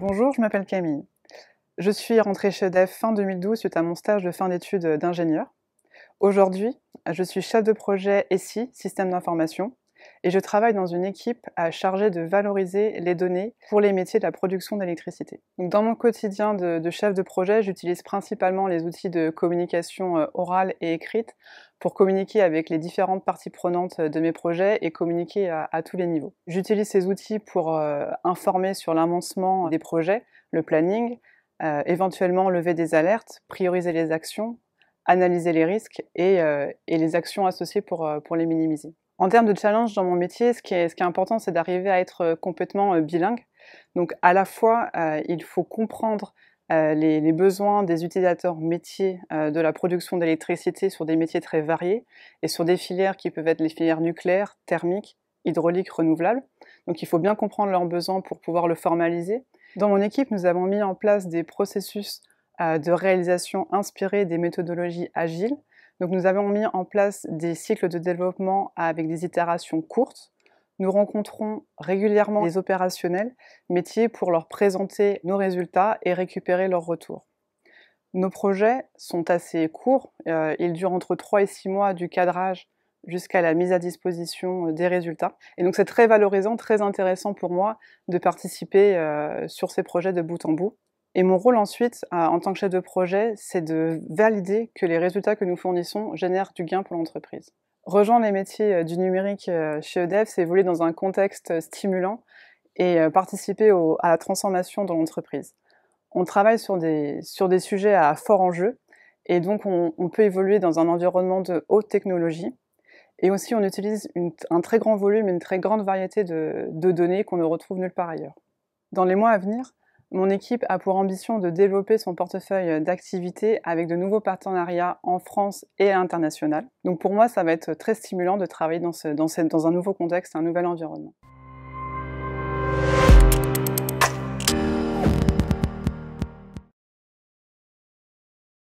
Bonjour, je m'appelle Camille. Je suis rentrée chez DEF fin 2012 suite à mon stage de fin d'études d'ingénieur. Aujourd'hui, je suis chef de projet SI, système d'information, et je travaille dans une équipe à de valoriser les données pour les métiers de la production d'électricité. dans mon quotidien de, chef de projet, j'utilise principalement les outils de communication euh, orale et écrite pour communiquer avec les différentes parties prenantes euh, de mes projets et communiquer à, tous les niveaux. J'utilise ces outils pour euh, informer sur l'avancement des projets, le planning, éventuellement lever des alertes, prioriser les actions, analyser les risques et, les actions associées pour les minimiser. En termes de challenge dans mon métier, ce qui est, ce qui est important, c'est d'arriver à être euh, complètement euh, bilingue. Donc à la fois, euh, il faut comprendre les, besoins des utilisateurs métiers de la production d'électricité sur des métiers très variés et sur des filières qui peuvent être les filières nucléaires, thermiques, hydrauliques, renouvelables. Donc il faut bien comprendre leurs besoins pour pouvoir le formaliser. Dans mon équipe, nous avons mis en place des processus de réalisation inspirés des méthodologies agiles donc nous avons mis en place des cycles de développement avec des itérations courtes. Nous rencontrons régulièrement les opérationnels métiers pour leur présenter nos résultats et récupérer leurs retours. Nos projets sont assez courts, euh, ils durent entre 3 et 6 mois du cadrage jusqu'à la mise à disposition euh, des résultats. Et donc c'est très valorisant, très intéressant pour moi de participer euh, sur ces projets de bout en bout. Et mon rôle ensuite, euh, en tant que chef de projet, c'est de valider que les résultats que nous fournissons génèrent du gain pour l'entreprise. Rejoindre les métiers euh, du numérique euh, chez EDF, c'est évoluer dans un contexte stimulant et participer à la transformation de l'entreprise. On travaille sur des, sur des sujets à fort enjeu et donc on, peut évoluer dans un environnement de haute technologie. Et aussi, on utilise un très grand volume une très grande variété de données qu'on ne retrouve nulle part ailleurs. Dans les mois à venir, mon équipe a pour ambition de développer son portefeuille d'activités avec de nouveaux partenariats en France et à l'international. Donc pour moi, ça va être très stimulant de travailler dans, dans un nouveau contexte, un nouvel environnement.